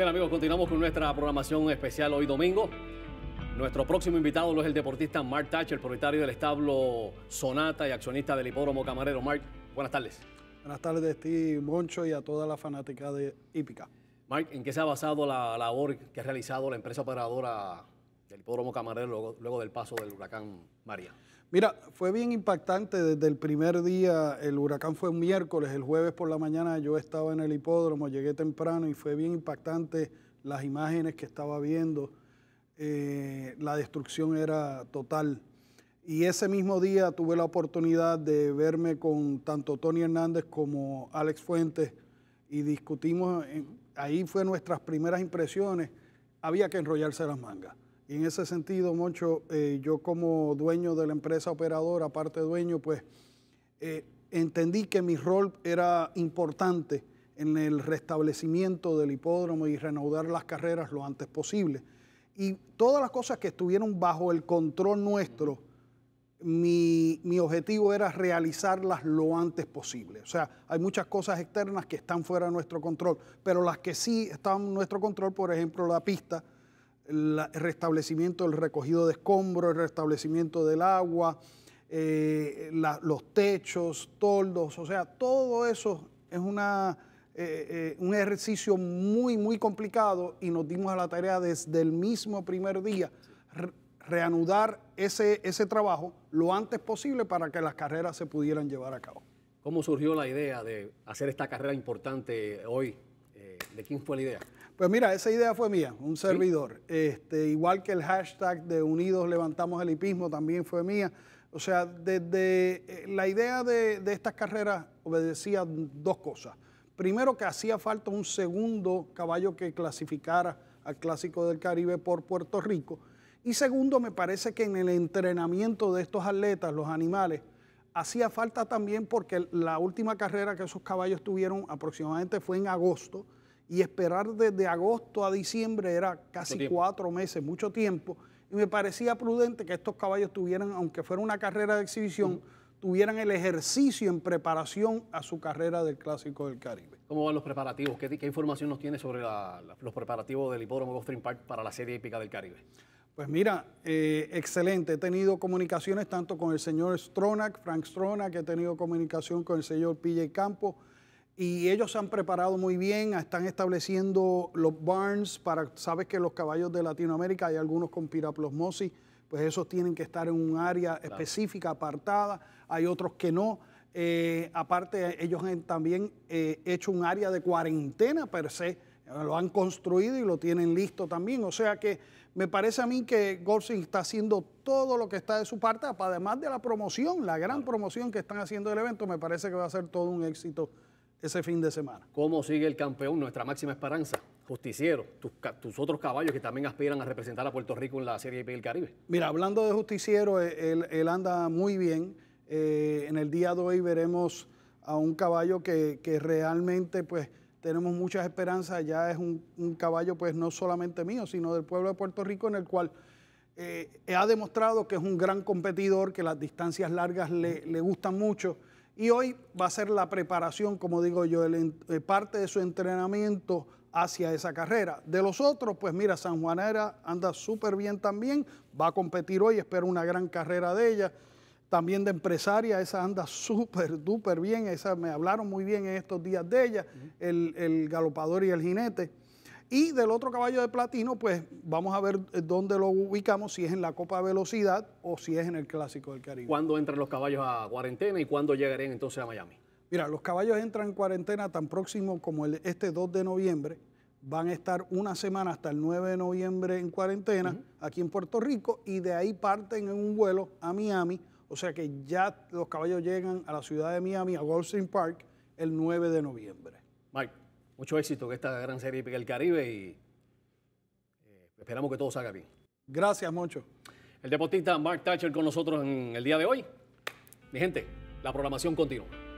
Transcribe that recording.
Bien amigos, continuamos con nuestra programación especial hoy domingo. Nuestro próximo invitado lo es el deportista Mark Thatcher, propietario del establo Sonata y accionista del hipódromo Camarero. Mark, buenas tardes. Buenas tardes a Moncho, y a toda la fanática de Hípica. Mark, ¿en qué se ha basado la labor que ha realizado la empresa operadora del hipódromo Camarero luego del paso del huracán María? Mira, fue bien impactante desde el primer día. El huracán fue un miércoles, el jueves por la mañana yo estaba en el hipódromo, llegué temprano y fue bien impactante las imágenes que estaba viendo. Eh, la destrucción era total. Y ese mismo día tuve la oportunidad de verme con tanto Tony Hernández como Alex Fuentes y discutimos, ahí fue nuestras primeras impresiones, había que enrollarse las mangas. Y en ese sentido, Moncho, eh, yo como dueño de la empresa operadora, aparte dueño, pues eh, entendí que mi rol era importante en el restablecimiento del hipódromo y reanudar las carreras lo antes posible. Y todas las cosas que estuvieron bajo el control nuestro, mi, mi, objetivo era realizarlas lo antes posible. O sea, hay muchas cosas externas que están fuera de nuestro control, pero las que sí están en nuestro control, por ejemplo, la pista, el restablecimiento del recogido de escombros, el restablecimiento del agua, eh, los techos, toldos, o sea, todo eso es una, eh, eh, un ejercicio muy, muy complicado y nos dimos a la tarea desde el mismo primer día reanudar ese, ese trabajo lo antes posible para que las carreras se pudieran llevar a cabo. ¿Cómo surgió la idea de hacer esta carrera importante hoy eh, ¿De quién fue la idea? Pues mira, esa idea fue mía, un servidor. Este, igual que el hashtag de Unidos Levantamos el Hipismo también fue mía. O sea, desde eh, la idea de, de estas carreras obedecía dos cosas. Primero, que hacía falta un segundo caballo que clasificara al Clásico del Caribe por Puerto Rico. Y segundo, me parece que en el entrenamiento de estos atletas, los animales, Hacía falta también porque la última carrera que esos caballos tuvieron aproximadamente fue en agosto y esperar desde agosto a diciembre era casi cuatro meses, mucho tiempo. Y me parecía prudente que estos caballos tuvieran, aunque fuera una carrera de exhibición, tuvieran el ejercicio en preparación a su carrera del Clásico del Caribe. ¿Cómo van los preparativos? ¿Qué, información nos tiene sobre los preparativos del Hipódromo Gulfstream Park para la Serie Épica del Caribe? Pues mira, eh, excelente. He tenido comunicaciones tanto con el señor Stronach, Frank Stronach, he tenido comunicación con el señor PJ Campo y ellos se han preparado muy bien, están estableciendo los barns para, sabes que los caballos de Latinoamérica, hay algunos con piraplosmosis, pues esos tienen que estar en un área específica, apartada, hay otros que no. Eh, aparte, ellos han también eh, hecho un área de cuarentena per se, lo han construido y lo tienen listo también. O sea que me parece a mí que Gorsing está haciendo todo lo que está de su parte, además de la promoción, la gran promoción que están haciendo del evento, me parece que va a ser todo un éxito ese fin de semana. ¿Cómo sigue el campeón, nuestra máxima esperanza? Justiciero, tus, otros caballos que también aspiran a representar a Puerto Rico en la Serie del Caribe. Mira, hablando de Justiciero, él anda muy bien. Eh, en el día de hoy veremos a un caballo que, realmente pues tenemos muchas esperanzas, ya es un, caballo pues no solamente mío, sino del pueblo de Puerto Rico en el cual eh, ha demostrado que es un gran competidor, que las distancias largas le, gustan mucho y hoy va a ser la preparación, como digo yo, eh, parte de su entrenamiento hacia esa carrera. De los otros, pues mira, San Juanera anda súper bien también, va a competir hoy, espero una gran carrera de ella también de empresaria, esa anda súper, duper bien, esa me hablaron muy bien en estos días de ella, el, galopador y el jinete. Y del otro caballo de platino, pues vamos a ver eh, dónde lo ubicamos, si es en la Copa Velocidad o si es en el Clásico del Caribe. ¿Cuándo entran los caballos a cuarentena y cuándo llegarían entonces a Miami? Mira, los caballos entran en cuarentena tan próximo como el, este 2 de noviembre. Van a estar una semana hasta el 9 de noviembre en cuarentena aquí en Puerto Rico y de ahí parten en un vuelo a Miami o sea que ya los caballos llegan a la ciudad de Miami, a Goldstein Park, el 9 de noviembre. Mike, mucho éxito en esta gran serie del Caribe y eh, esperamos que todo salga bien. Gracias, mucho. El deportista Mark Thatcher con nosotros en el día de hoy. Mi gente, la programación continúa.